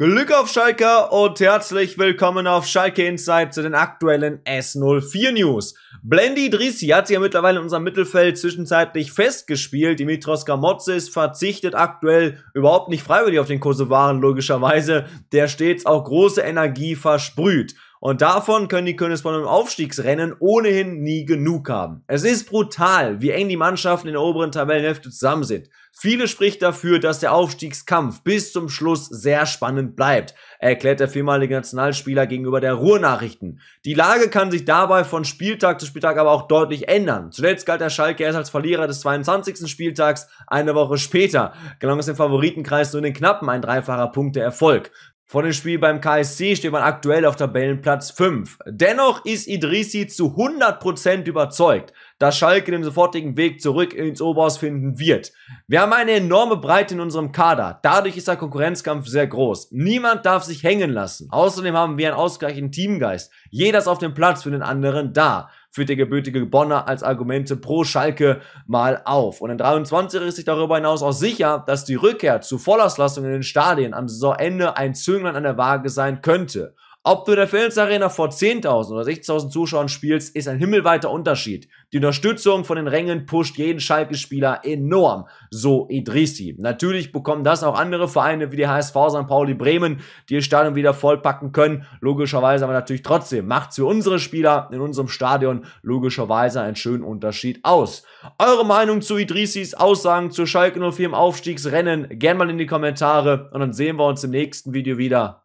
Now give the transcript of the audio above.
Glück auf Schalke und herzlich willkommen auf Schalke Insight zu den aktuellen S04 News. Blendy Drissi hat sich ja mittlerweile in unserem Mittelfeld zwischenzeitlich festgespielt. Dimitros Gamotzes verzichtet aktuell überhaupt nicht freiwillig auf den Kosovaren, logischerweise, der stets auch große Energie versprüht. Und davon können die Königsbronner im Aufstiegsrennen ohnehin nie genug haben. Es ist brutal, wie eng die Mannschaften in der oberen Tabellenhälfte zusammen sind. Viele spricht dafür, dass der Aufstiegskampf bis zum Schluss sehr spannend bleibt, erklärt der viermalige Nationalspieler gegenüber der Ruhrnachrichten. Die Lage kann sich dabei von Spieltag zu Spieltag aber auch deutlich ändern. Zuletzt galt der Schalke erst als Verlierer des 22. Spieltags. Eine Woche später gelang es dem Favoritenkreis nur in den knappen ein dreifacher Punkt der Erfolg. Vor dem Spiel beim KSC steht man aktuell auf Tabellenplatz 5. Dennoch ist Idrisi zu 100% überzeugt, dass Schalke den sofortigen Weg zurück ins Oberhaus finden wird. Wir haben eine enorme Breite in unserem Kader. Dadurch ist der Konkurrenzkampf sehr groß. Niemand darf sich hängen lassen. Außerdem haben wir einen ausgleichenden Teamgeist. Jeder ist auf dem Platz für den anderen da führt der gebürtige Bonner als Argumente pro Schalke mal auf. Und in 23 ist sich darüber hinaus auch sicher, dass die Rückkehr zu Vollauslastung in den Stadien am Saisonende ein Zünglein an der Waage sein könnte. Ob du in der Philips Arena vor 10.000 oder 16.000 Zuschauern spielst, ist ein himmelweiter Unterschied. Die Unterstützung von den Rängen pusht jeden Schalke-Spieler enorm, so Idrisi. Natürlich bekommen das auch andere Vereine wie die HSV St. Pauli Bremen, die ihr Stadion wieder vollpacken können. Logischerweise aber natürlich trotzdem macht für unsere Spieler in unserem Stadion logischerweise einen schönen Unterschied aus. Eure Meinung zu Idrisis Aussagen zu Schalke 04 im Aufstiegsrennen gern mal in die Kommentare und dann sehen wir uns im nächsten Video wieder.